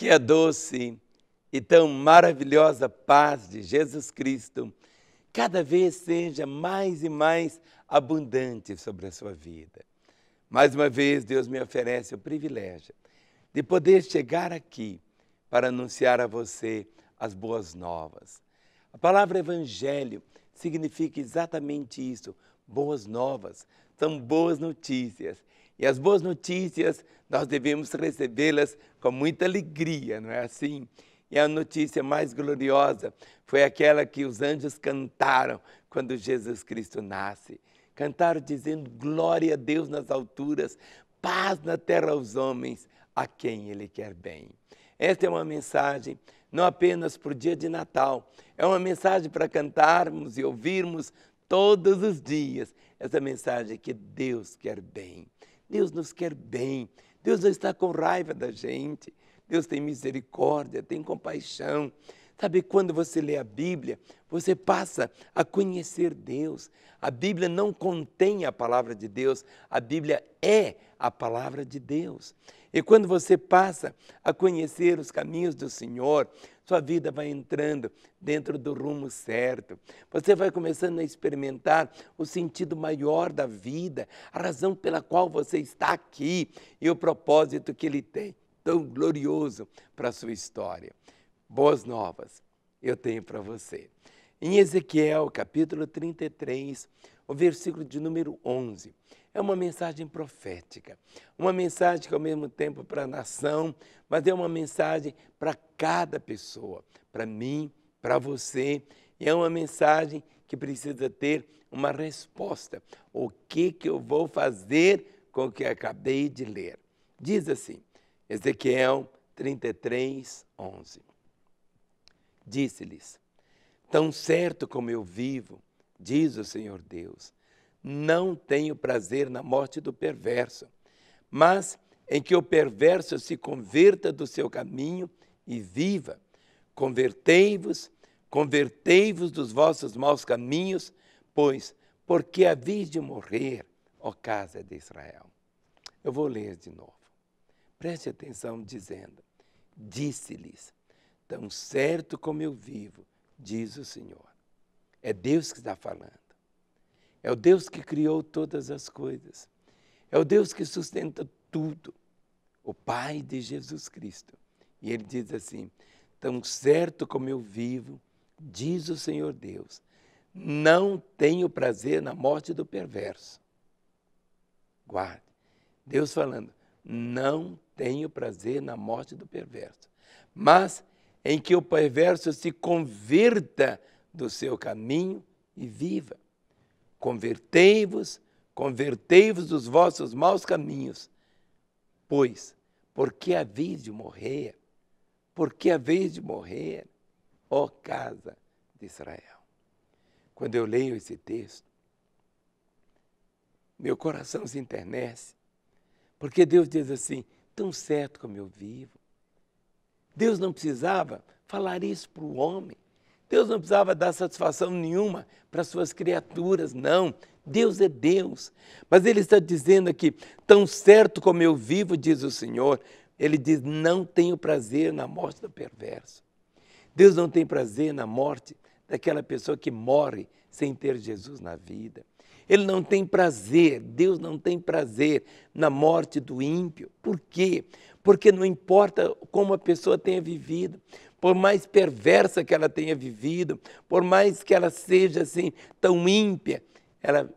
que a é doce e tão maravilhosa paz de Jesus Cristo cada vez seja mais e mais abundante sobre a sua vida. Mais uma vez, Deus me oferece o privilégio de poder chegar aqui para anunciar a você as boas novas. A palavra evangelho significa exatamente isso: boas novas, são boas notícias e as boas notícias, nós devemos recebê-las com muita alegria, não é assim? E a notícia mais gloriosa foi aquela que os anjos cantaram quando Jesus Cristo nasce. Cantaram dizendo: Glória a Deus nas alturas, paz na terra aos homens, a quem Ele quer bem. Esta é uma mensagem não apenas para o dia de Natal, é uma mensagem para cantarmos e ouvirmos todos os dias. Essa mensagem que Deus quer bem. Deus nos quer bem, Deus não está com raiva da gente, Deus tem misericórdia, tem compaixão. Sabe, quando você lê a Bíblia, você passa a conhecer Deus. A Bíblia não contém a palavra de Deus, a Bíblia é a palavra de Deus. E quando você passa a conhecer os caminhos do Senhor, sua vida vai entrando dentro do rumo certo. Você vai começando a experimentar o sentido maior da vida, a razão pela qual você está aqui e o propósito que ele tem, tão glorioso para a sua história. Boas novas eu tenho para você. Em Ezequiel, capítulo 33, o versículo de número 11. É uma mensagem profética, uma mensagem que ao mesmo tempo para a nação, mas é uma mensagem para cada pessoa, para mim, para você, e é uma mensagem que precisa ter uma resposta. O que que eu vou fazer com o que acabei de ler? Diz assim, Ezequiel 33, 11. Disse-lhes: Tão certo como eu vivo, diz o Senhor Deus, não tenho prazer na morte do perverso, mas em que o perverso se converta do seu caminho e viva. Convertei-vos, convertei-vos dos vossos maus caminhos, pois, porque haviz de morrer, ó casa de Israel. Eu vou ler de novo. Preste atenção, dizendo: Disse-lhes, tão certo como eu vivo, diz o Senhor. É Deus que está falando é o Deus que criou todas as coisas. É o Deus que sustenta tudo. O Pai de Jesus Cristo. E ele diz assim: Tão certo como eu vivo, diz o Senhor Deus, não tenho prazer na morte do perverso. Guarde. Deus falando: Não tenho prazer na morte do perverso, mas em que o perverso se converta do seu caminho e viva. Convertei-vos, convertei-vos dos vossos maus caminhos. Pois, porque a vez de morrer, porque a vez de morrer, ó casa de Israel. Quando eu leio esse texto, meu coração se internece, porque Deus diz assim: tão certo como eu vivo. Deus não precisava falar isso para o homem. Deus não precisava dar satisfação nenhuma para suas criaturas, não. Deus é Deus. Mas ele está dizendo aqui: tão certo como eu vivo, diz o Senhor, ele diz: não tenho prazer na morte do perverso. Deus não tem prazer na morte daquela pessoa que morre sem ter Jesus na vida. Ele não tem prazer, Deus não tem prazer na morte do ímpio. Por quê? Porque não importa como a pessoa tenha vivido, por mais perversa que ela tenha vivido, por mais que ela seja assim tão ímpia, ela,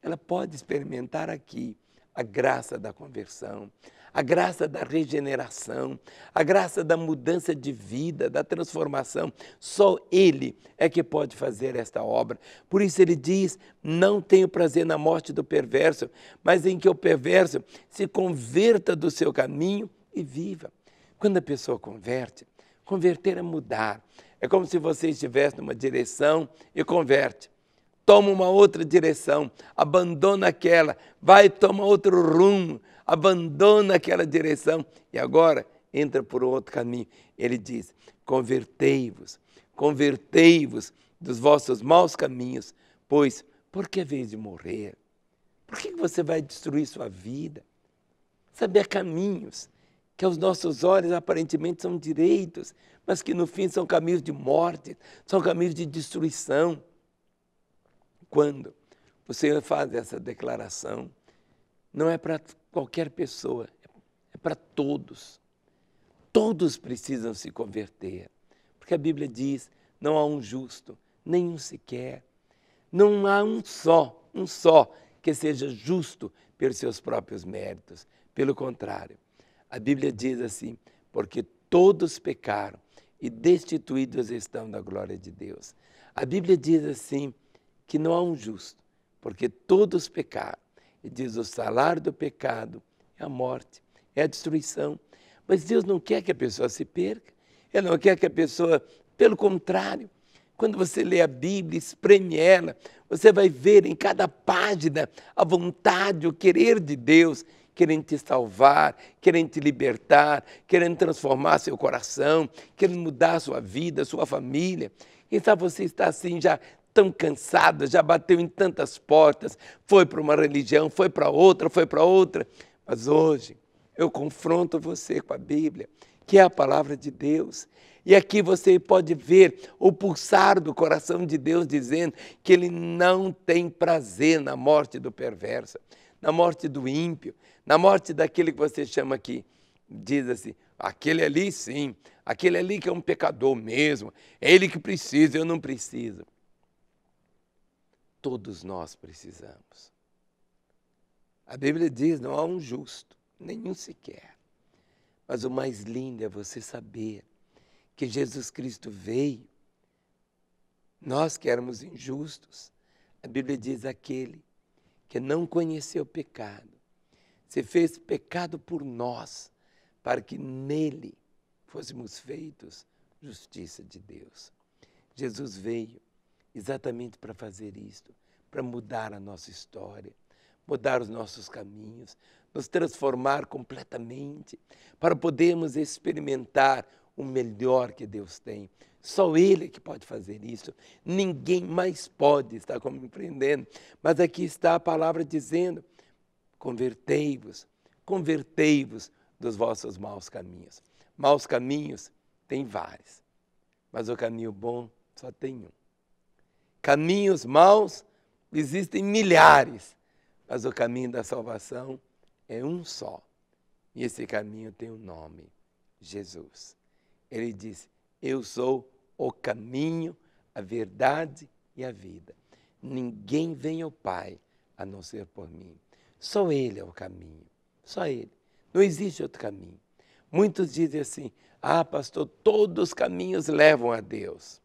ela pode experimentar aqui a graça da conversão, a graça da regeneração, a graça da mudança de vida, da transformação. Só Ele é que pode fazer esta obra. Por isso ele diz: Não tenho prazer na morte do perverso, mas em que o perverso se converta do seu caminho e viva. Quando a pessoa converte, converter é mudar. É como se você estivesse numa direção e converte toma uma outra direção, abandona aquela, vai toma outro rumo, abandona aquela direção e agora entra por outro caminho. Ele diz: Convertei-vos, convertei-vos dos vossos maus caminhos, pois por que vez de morrer? Por que você vai destruir sua vida? Saber caminhos que aos nossos olhos aparentemente são direitos, mas que no fim são caminhos de morte, são caminhos de destruição. Quando o Senhor faz essa declaração, não é para qualquer pessoa, é para todos. Todos precisam se converter, porque a Bíblia diz: não há um justo, nenhum sequer. Não há um só, um só que seja justo pelos seus próprios méritos. Pelo contrário, a Bíblia diz assim: porque todos pecaram e destituídos estão da glória de Deus. A Bíblia diz assim: que não há um justo, porque todos pecaram ele diz: o salário do pecado é a morte, é a destruição. Mas Deus não quer que a pessoa se perca, Ele não quer que a pessoa, pelo contrário, quando você lê a Bíblia, espreme ela, você vai ver em cada página a vontade, o querer de Deus, querendo te salvar, querendo te libertar, querendo transformar seu coração, querendo mudar sua vida, sua família. Quem sabe você está assim já tão cansada, já bateu em tantas portas, foi para uma religião, foi para outra, foi para outra. Mas hoje eu confronto você com a Bíblia, que é a palavra de Deus. E aqui você pode ver o pulsar do coração de Deus dizendo que ele não tem prazer na morte do perverso, na morte do ímpio, na morte daquele que você chama aqui. Diz assim: aquele ali sim, aquele ali que é um pecador mesmo, é ele que precisa, eu não preciso todos nós precisamos. A Bíblia diz: não há um justo, nenhum sequer. Mas o mais lindo é você saber que Jesus Cristo veio. Nós que éramos injustos, a Bíblia diz: aquele que não conheceu o pecado, se fez pecado por nós, para que nele fôssemos feitos justiça de Deus. Jesus veio exatamente para fazer isto, para mudar a nossa história, mudar os nossos caminhos, nos transformar completamente, para podermos experimentar o melhor que Deus tem. Só Ele é que pode fazer isso. Ninguém mais pode, está compreendendo? Mas aqui está a palavra dizendo: convertei-vos, convertei-vos dos vossos maus caminhos. Maus caminhos tem vários, mas o caminho bom só tem um. Caminhos maus existem milhares, mas o caminho da salvação é um só. E esse caminho tem um nome: Jesus. Ele diz: Eu sou o caminho, a verdade e a vida. Ninguém vem ao Pai a não ser por mim. Só Ele é o caminho. Só Ele. Não existe outro caminho. Muitos dizem assim: Ah, pastor, todos os caminhos levam a Deus.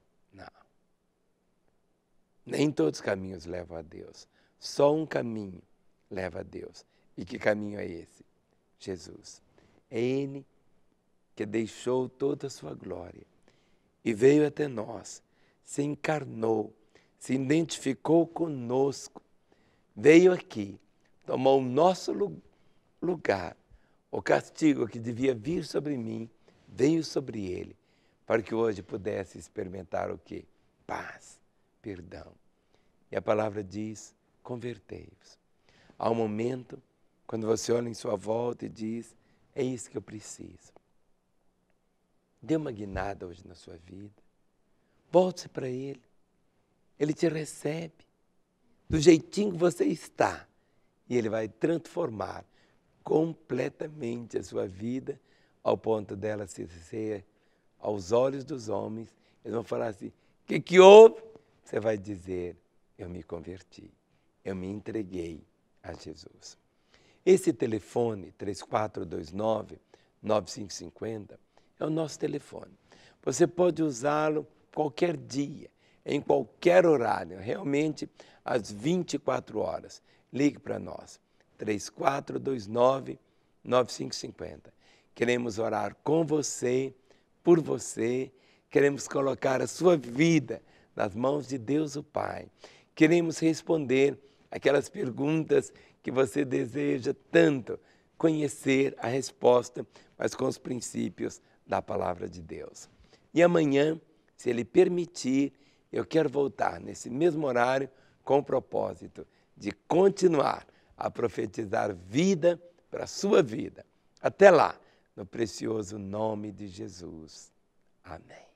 Nem todos os caminhos levam a Deus. Só um caminho leva a Deus. E que caminho é esse? Jesus. É Ele que deixou toda a sua glória e veio até nós, se encarnou, se identificou conosco, veio aqui, tomou o nosso lugar. O castigo que devia vir sobre mim veio sobre ele, para que hoje pudesse experimentar o que? Paz, perdão, e a palavra diz: convertei-vos. Há um momento, quando você olha em sua volta e diz: é isso que eu preciso. Dê uma guinada hoje na sua vida. Volte-se para Ele. Ele te recebe do jeitinho que você está. E Ele vai transformar completamente a sua vida ao ponto dela se ser aos olhos dos homens. Eles vão falar assim: o que, que houve? Você vai dizer: eu me converti, eu me entreguei a Jesus. Esse telefone 3429 9550 é o nosso telefone. Você pode usá-lo qualquer dia, em qualquer horário, realmente às 24 horas. Ligue para nós 3429 9550. Queremos orar com você, por você, queremos colocar a sua vida nas mãos de Deus o Pai Queremos responder aquelas perguntas que você deseja tanto conhecer a resposta, mas com os princípios da palavra de Deus. E amanhã, se Ele permitir, eu quero voltar nesse mesmo horário com o propósito de continuar a profetizar vida para a sua vida. Até lá, no precioso nome de Jesus. Amém.